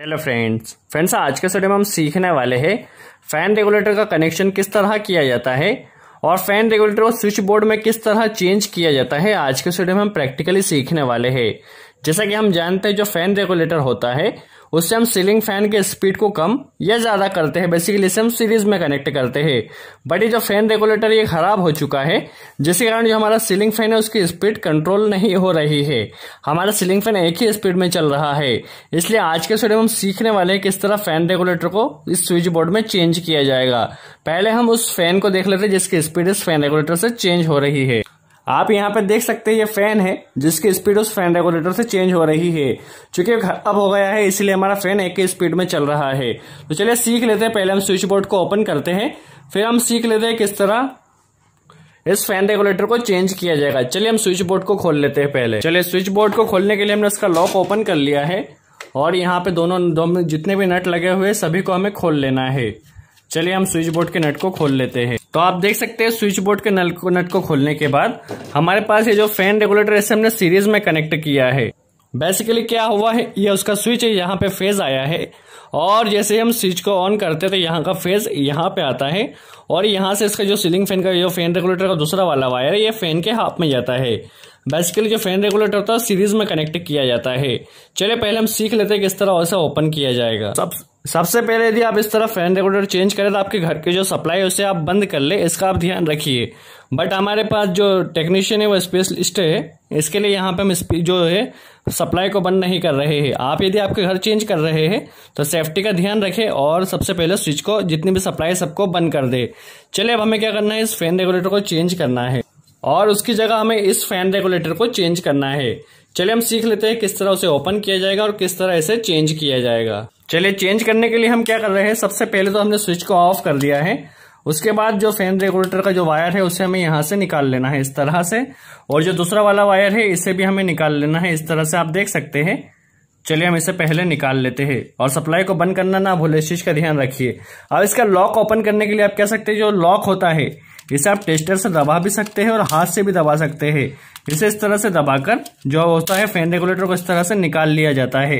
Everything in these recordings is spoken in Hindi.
हेलो फ्रेंड्स फ्रेंड्स आज के स्टडी में हम सीखने वाले हैं फैन रेगुलेटर का कनेक्शन किस तरह किया जाता है और फैन रेगुलेटर को स्विच बोर्ड में किस तरह चेंज किया जाता है आज के स्टडी में हम प्रैक्टिकली सीखने वाले हैं जैसा कि हम जानते हैं जो फैन रेगुलेटर होता है उससे हम सीलिंग फैन के स्पीड को कम या ज़्यादा करते हैं बेसिकली इसे हम सीरीज में कनेक्ट करते हैं बट ये जो फैन रेगुलेटर ये खराब हो चुका है जिसके कारण जो हमारा सीलिंग फैन है उसकी स्पीड कंट्रोल नहीं हो रही है हमारा सीलिंग फैन एक ही स्पीड में चल रहा है इसलिए आज के में हम सीखने वाले हैं किस तरह फैन रेगुलेटर को इस स्विच बोर्ड में चेंज किया जाएगा पहले हम उस फैन को देख लेते हैं जिसकी स्पीड इस फैन रेगुलेटर से चेंज हो रही है आप यहाँ पर देख सकते हैं ये फैन है जिसकी स्पीड उस फैन रेगुलेटर से चेंज हो रही है चूंकि अब हो गया है इसीलिए हमारा फैन एक ही स्पीड में चल रहा है तो चलिए सीख लेते हैं पहले हम स्विच बोर्ड को ओपन करते हैं फिर हम सीख लेते हैं किस तरह इस फैन रेगुलेटर को चेंज किया जाएगा चलिए हम स्विच बोर्ड को खोल लेते हैं पहले चलिए स्विच बोर्ड को खोलने के लिए हमने इसका लॉक ओपन कर लिया है और यहाँ पे दोनों दो जितने भी नट लगे हुए सभी को हमें खोल लेना है चलिए हम स्विच बोर्ड के नट को खोल लेते हैं तो आप देख सकते हैं स्विच बोर्ड के नल को नट को खोलने के बाद हमारे पास ये जो फैन रेगुलेटर इसे हमने सीरीज में कनेक्ट किया है बेसिकली क्या हुआ है ये उसका स्विच है यहाँ पे फेज आया है और जैसे हम स्विच को ऑन करते हैं तो यहाँ का फेज यहाँ पे आता है और यहाँ से इसका जो सीलिंग फैन का जो फैन रेगुलेटर का दूसरा वाला वायर है ये फैन के हाफ में जाता है बेसिकली जो फैन रेगुलेटर होता है सीरीज में कनेक्ट किया जाता है चले पहले हम सीख लेते हैं किस तरह ऐसा ओपन किया जाएगा सब सबसे पहले यदि आप इस तरह फैन रेगुलेटर चेंज करें तो आपके घर की जो सप्लाई है उसे आप बंद कर ले इसका आप ध्यान रखिए बट हमारे पास जो टेक्नीशियन है वो स्पेशलिस्ट है इसके लिए यहाँ पे हम जो है सप्लाई को बंद नहीं कर रहे हैं आप यदि आपके घर चेंज कर रहे हैं तो सेफ्टी का ध्यान रखें और सबसे पहले स्विच को जितनी भी सप्लाई सबको बंद कर दे चले अब हमें क्या करना है इस फैन रेगुलेटर को चेंज करना है और उसकी जगह हमें इस फैन रेगुलेटर को चेंज करना है चलिए हम सीख लेते हैं किस तरह उसे ओपन किया जाएगा और किस तरह इसे चेंज किया जाएगा चलिए चेंज करने के लिए हम क्या कर रहे हैं सबसे पहले तो हमने स्विच को ऑफ कर दिया है उसके बाद जो फैन रेगुलेटर का जो वायर है उसे हमें यहाँ से निकाल लेना है इस तरह से और जो दूसरा वाला वायर है इसे भी हमें निकाल लेना है इस तरह से आप देख सकते हैं चलिए हम इसे पहले निकाल लेते हैं और सप्लाई को बंद करना ना भूले इस चीज़ का ध्यान रखिए अब इसका लॉक ओपन करने के लिए आप कह सकते हैं जो लॉक होता है इसे आप टेस्टर से दबा भी सकते हैं और हाथ से भी दबा सकते हैं इसे इस तरह से दबाकर जो होता है फैन रेगुलेटर को इस तरह से निकाल लिया जाता है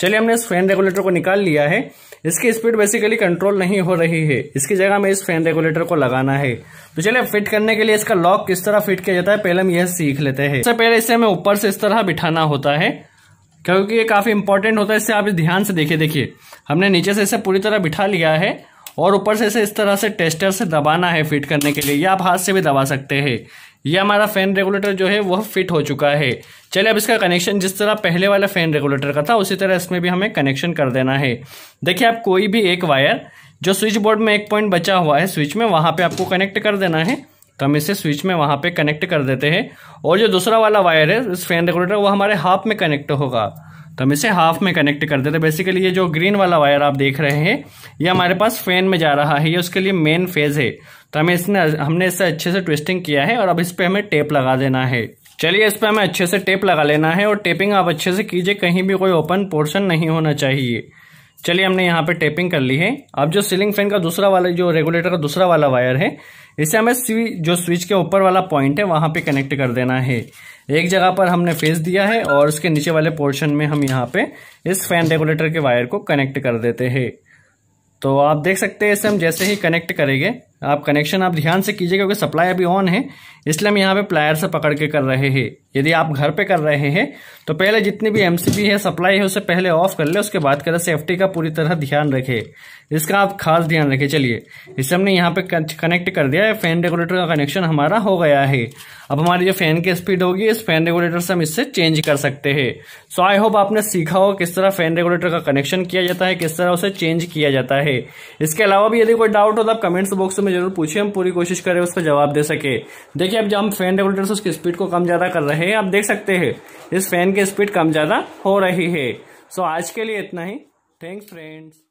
चलिए हमने इस फैन रेगुलेटर को निकाल लिया है इसकी स्पीड बेसिकली कंट्रोल नहीं हो रही है इसकी जगह हमें इस फैन रेगुलेटर को लगाना है तो चलिए फिट करने के लिए इसका लॉक किस तरह फिट किया जाता है पहले हम यह सीख लेते हैं सबसे पहले इसे हमें ऊपर से इस तरह बिठाना होता है क्योंकि ये काफ़ी इंपॉर्टेंट होता है इससे आप इस ध्यान से देखिए देखिए हमने नीचे से इसे पूरी तरह बिठा लिया है और ऊपर से इसे इस तरह से टेस्टर से दबाना है फिट करने के लिए या आप हाथ से भी दबा सकते हैं यह हमारा फ़ैन रेगुलेटर जो है वह फिट हो चुका है चलिए अब इसका कनेक्शन जिस तरह पहले वाला फ़ैन रेगुलेटर का था उसी तरह इसमें भी हमें कनेक्शन कर देना है देखिए आप कोई भी एक वायर जो स्विच बोर्ड में एक पॉइंट बचा हुआ है स्विच में वहाँ पर आपको कनेक्ट कर देना है तो हम इसे स्विच में वहाँ पे कनेक्ट कर देते हैं और जो दूसरा वाला वायर है इस फैन रेगुलेटर वो हमारे हाफ में कनेक्ट होगा तो हम इसे हाफ में कनेक्ट कर देते हैं बेसिकली ये जो ग्रीन वाला वायर आप देख रहे हैं ये हमारे पास फैन में जा रहा है ये उसके लिए मेन फेज है तो हमें इसने हमने इससे अच्छे से ट्विस्टिंग किया है और अब इस पर हमें टेप लगा देना है चलिए इस पर हमें अच्छे से टेप लगा लेना है और टेपिंग आप अच्छे से कीजिए कहीं भी कोई ओपन पोर्शन नहीं होना चाहिए चलिए हमने यहाँ पे टेपिंग कर ली है अब जो सीलिंग फैन का दूसरा वाला जो रेगुलेटर का दूसरा वाला वायर है इसे हमें स्वी जो स्विच के ऊपर वाला पॉइंट है वहाँ पे कनेक्ट कर देना है एक जगह पर हमने फेस दिया है और उसके नीचे वाले पोर्शन में हम यहाँ पे इस फैन रेगुलेटर के वायर को कनेक्ट कर देते हैं तो आप देख सकते हैं इसे हम जैसे ही कनेक्ट करेंगे आप कनेक्शन आप ध्यान से कीजिए क्योंकि सप्लाई अभी ऑन है इसलिए हम यहाँ पे प्लायर से पकड़ के कर रहे हैं यदि आप घर पे कर रहे हैं तो पहले जितनी भी एमसीबी है सप्लाई है उसे पहले ऑफ कर ले उसके बाद करें सेफ्टी का पूरी तरह ध्यान रखें इसका आप खास ध्यान रखें चलिए इसे हमने यहाँ पे कनेक्ट कर दिया है फैन रेगुलेटर का कनेक्शन हमारा हो गया है अब हमारी जो फैन की स्पीड होगी इस फैन रेगुलेटर से हम इससे चेंज कर सकते हैं सो आई होप आपने सीखा हो किस तरह फैन रेगुलेटर का कनेक्शन किया जाता है किस तरह उसे चेंज किया जाता है इसके अलावा भी यदि कोई डाउट हो तो आप कमेंट्स बॉक्स में में जरूर पूछिए हम पूरी कोशिश करें उसका जवाब दे सके देखिए अब जब हम फैन रेगुलेटर से उसकी स्पीड को कम ज़्यादा कर रहे हैं आप देख सकते हैं इस फैन की स्पीड कम ज़्यादा हो रही है सो आज के लिए इतना ही थैंक्स फ्रेंड्स